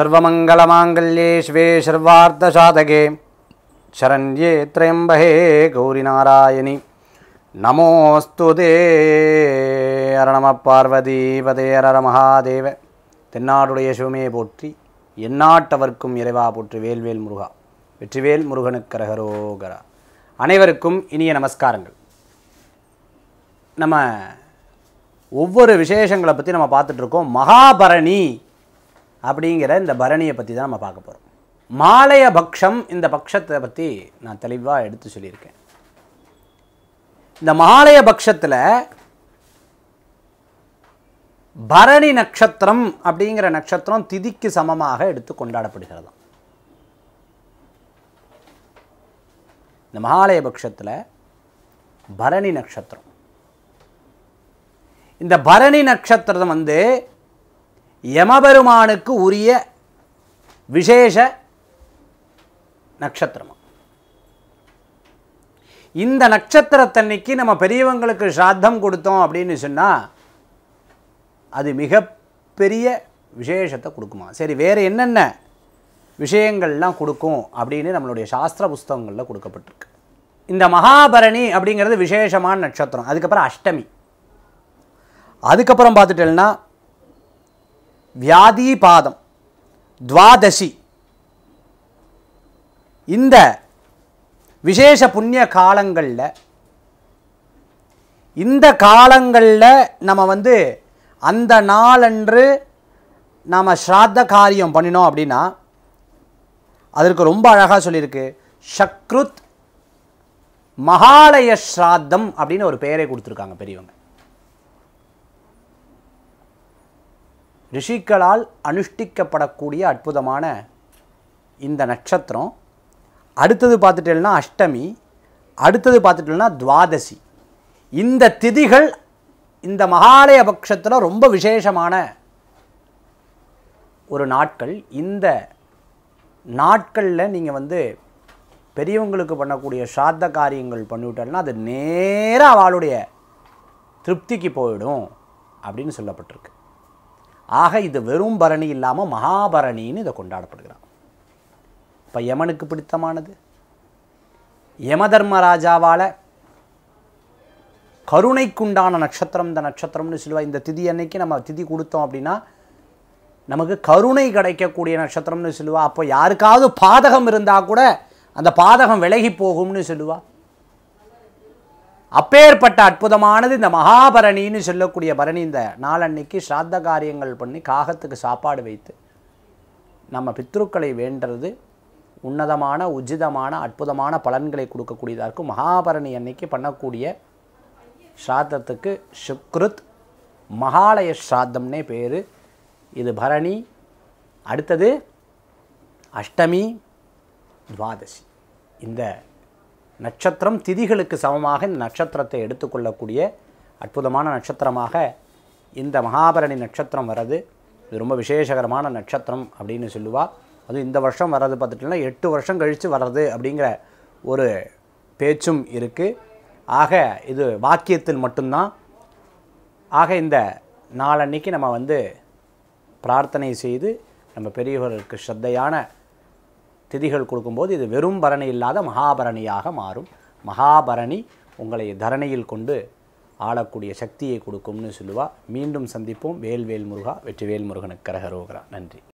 सर्वमङ्गलमाङ्गल्ये शिवे सर्वार्थसाधके शरण्ये त्र्यम्बहे गौरिनारायणि நமோஸ்து தேரணமப்பார்வதீபதே மகாதேவ தென்னாடுடைய சிவமே போற்றி எந்நாட்டவர்க்கும் இறைவா போற்றி வேல்வேல் முருகா வெற்றிவேல் முருகனுக்கரகரோகரா அனைவருக்கும் இனிய நமஸ்காரங்கள் நம்ம ஒவ்வொரு விசேஷங்களை பற்றி நம்ம பார்த்துட்ருக்கோம் மகாபரணி அப்படிங்கிற இந்த பரணியை பற்றி தான் நம்ம பார்க்க போகிறோம் மாலைய பக்ஷம் இந்த பக்ஷத்தை பற்றி நான் தெளிவாக எடுத்து சொல்லியிருக்கேன் இந்த மாலைய பக்ஷத்தில் பரணி நட்சத்திரம் அப்படிங்கிற நட்சத்திரம் திதிக்கு சமமாக எடுத்து கொண்டாடப்படுகிறதாம் இந்த மகாலய பட்சத்தில் பரணி நட்சத்திரம் இந்த பரணி நட்சத்திரம் வந்து யமபெருமானுக்கு உரிய விசேஷ நட்சத்திரம் இந்த நட்சத்திரத்தன்னைக்கு நம்ம பெரியவங்களுக்கு ஸ்ராத்தம் கொடுத்தோம் அப்படின்னு சொன்னால் அது மிகப்பெரிய விசேஷத்தை கொடுக்குமா சரி வேறு என்னென்ன விஷயங்கள்லாம் கொடுக்கும் அப்படின்னு நம்மளுடைய சாஸ்திர புஸ்தகங்களில் கொடுக்கப்பட்டிருக்கு இந்த மகாபரணி அப்படிங்கிறது விசேஷமான நட்சத்திரம் அதுக்கப்புறம் அஷ்டமி அதுக்கப்புறம் பார்த்துட்டேன்னா வியாதிபாதம் துவாதசி இந்த விசேஷ புண்ணிய காலங்களில் இந்த காலங்களில் நம்ம வந்து அந்த நாளன்று நாம் ஸ்ராத்த காரியம் பண்ணினோம் அப்படின்னா அதற்கு ரொம்ப அழகாக சொல்லியிருக்கு சக்ருத் மகாலய ஸ்ராத்தம் அப்படின்னு ஒரு பெயரை கொடுத்துருக்காங்க பெரியவங்க ரிஷிகளால் அனுஷ்டிக்கப்படக்கூடிய அற்புதமான இந்த நட்சத்திரம் அடுத்தது பார்த்துட்டேன்னா அஷ்டமி அடுத்தது பார்த்துட்டேன்னா துவாதசி இந்த திதிகள் இந்த மகாலய பட்சத்தில் ரொம்ப விசேஷமான ஒரு நாட்கள் இந்த நாட்களில் நீங்கள் வந்து பெரியவங்களுக்கு பண்ணக்கூடிய சாத்த காரியங்கள் பண்ணிவிட்டால்னா அது நேராக அவளுடைய திருப்திக்கு போயிடும் அப்படின்னு சொல்லப்பட்டிருக்கு ஆக இது வெறும் பரணி இல்லாமல் மகாபரணின்னு இதை கொண்டாடப்படுகிறான் இப்போ யமனுக்கு பிடித்தமானது யம கருணைக்குண்டான நட்சத்திரம் இந்த நட்சத்திரம்னு சொல்லுவா இந்த திதி அன்னைக்கு நம்ம திதி கொடுத்தோம் அப்படின்னா நமக்கு கருணை கிடைக்கக்கூடிய நட்சத்திரம்னு சொல்லுவா அப்போ யாருக்காவது பாதகம் இருந்தால் கூட அந்த பாதகம் விலகி போகும்னு சொல்லுவா அப்பேற்பட்ட அற்புதமானது இந்த மகாபரணின்னு சொல்லக்கூடிய பரணி இந்த நாளன்னைக்கு ஸ்ராத்த காரியங்கள் பண்ணி காகத்துக்கு சாப்பாடு வைத்து நம்ம பித்ருக்களை வேண்டது உன்னதமான உஜிதமான அற்புதமான பலன்களை கொடுக்கக்கூடியதாக இருக்கும் மகாபரணி அன்னைக்கு பண்ணக்கூடிய சிராதத்துக்கு சுக்ருத் மகாலய சிராதம்னே பேர் இது பரணி அடுத்தது அஷ்டமி துவாதசி இந்த நட்சத்திரம் திதிகளுக்கு சமமாக இந்த நட்சத்திரத்தை எடுத்துக்கொள்ளக்கூடிய அற்புதமான நட்சத்திரமாக இந்த மகாபரணி நட்சத்திரம் வர்றது இது ரொம்ப விசேஷகரமான நட்சத்திரம் அப்படின்னு சொல்லுவாள் அதுவும் இந்த வருஷம் வர்றது பார்த்துட்டுனா எட்டு வருஷம் கழித்து வர்றது அப்படிங்கிற ஒரு பேச்சும் இருக்குது ஆக இது வாக்கியத்தில் மட்டும்தான் ஆக இந்த நாளன்னைக்கு நம்ம வந்து பிரார்த்தனை செய்து நம்ம பெரியவர்களுக்கு ஸ்ரத்தையான திதிகள் கொடுக்கும்போது இது வெறும் பரணி இல்லாத மகாபரணியாக மாறும் மகாபரணி உங்களை தரணியில் கொண்டு ஆளக்கூடிய சக்தியை கொடுக்கும்னு சொல்லுவா மீண்டும் சந்திப்போம் வேல்வேல் முருகா வெற்றிவேல் முருகனுக்கு கரகரோகரா நன்றி